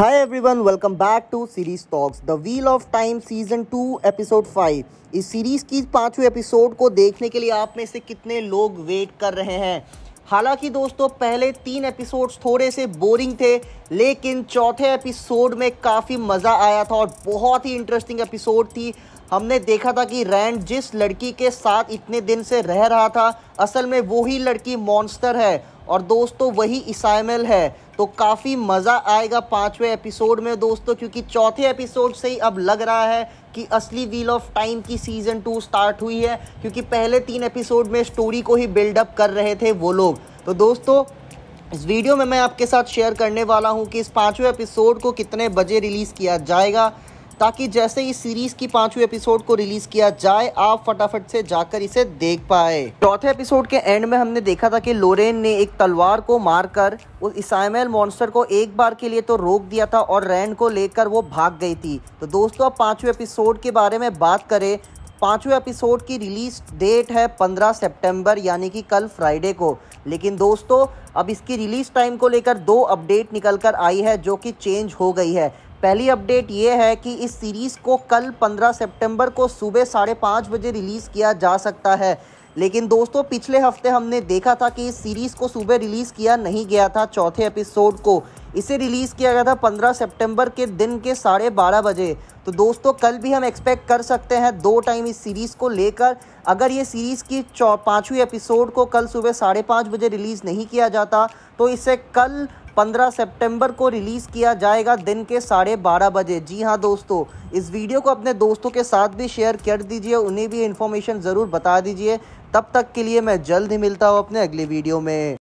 hi everyone welcome back to series talks the wheel of time season two episode five इस series की पांचवें episode को देखने के लिए आप में से कितने लोग वेट कर रहे हैं हालांकि दोस्तों पहले तीन एपिसोड्स थोड़े से बोरिंग थे लेकिन चौथे एपिसोड में काफ़ी मज़ा आया था और बहुत ही इंटरेस्टिंग एपिसोड थी हमने देखा था कि रैंड जिस लड़की के साथ इतने दिन से रह रहा था असल में वही लड़की मॉन्स्टर है और दोस्तों वही इसाइमल है तो काफ़ी मज़ा आएगा पाँचवें एपिसोड में दोस्तों क्योंकि चौथे एपिसोड से ही अब लग रहा है कि असली व्हील ऑफ टाइम की सीज़न टू स्टार्ट हुई है क्योंकि पहले तीन एपिसोड में स्टोरी को ही बिल्डअप कर रहे थे वो लोग तो दोस्तों इस वीडियो में मैं आपके साथ शेयर करने वाला हूं कि इस पाँचवें एपिसोड को कितने बजे रिलीज़ किया जाएगा ताकि जैसे ही सीरीज की पांचवी एपिसोड को रिलीज किया जाए आप फटाफट से जाकर इसे देख पाए चौथे एपिसोड के एंड में हमने देखा था कि लोरेन ने एक तलवार को मारकर उस इसमेल मॉन्स्टर को एक बार के लिए तो रोक दिया था और रैन को लेकर वो भाग गई थी तो दोस्तों अब पांचवें एपिसोड के बारे में बात करें पांचवें एपिसोड की रिलीज डेट है 15 सितंबर यानी कि कल फ्राइडे को लेकिन दोस्तों अब इसकी रिलीज़ टाइम को लेकर दो अपडेट निकल कर आई है जो कि चेंज हो गई है पहली अपडेट ये है कि इस सीरीज़ को कल 15 सितंबर को सुबह साढ़े पाँच बजे रिलीज़ किया जा सकता है लेकिन दोस्तों पिछले हफ्ते हमने देखा था कि इस सीरीज़ को सुबह रिलीज़ किया नहीं गया था चौथे एपिसोड को इसे रिलीज़ किया गया था 15 सितंबर के दिन के साढ़े बारह बजे तो दोस्तों कल भी हम एक्सपेक्ट कर सकते हैं दो टाइम इस सीरीज़ को लेकर अगर ये सीरीज़ की पाँचवीं एपिसोड को कल सुबह साढ़े पाँच बजे रिलीज़ नहीं किया जाता तो इसे कल 15 सितंबर को रिलीज़ किया जाएगा दिन के साढ़े बारह बजे जी हाँ दोस्तों इस वीडियो को अपने दोस्तों के साथ भी शेयर कर दीजिए उन्हें भी इन्फॉर्मेशन ज़रूर बता दीजिए तब तक के लिए मैं जल्द ही मिलता हूँ अपने अगले वीडियो में